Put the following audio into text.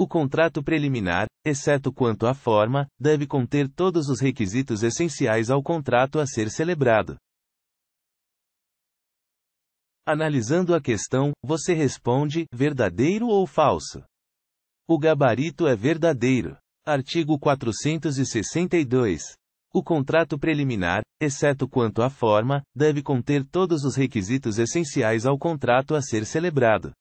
O contrato preliminar, exceto quanto à forma, deve conter todos os requisitos essenciais ao contrato a ser celebrado. Analisando a questão, você responde: verdadeiro ou falso? O gabarito é verdadeiro. Artigo 462. O contrato preliminar, exceto quanto à forma, deve conter todos os requisitos essenciais ao contrato a ser celebrado.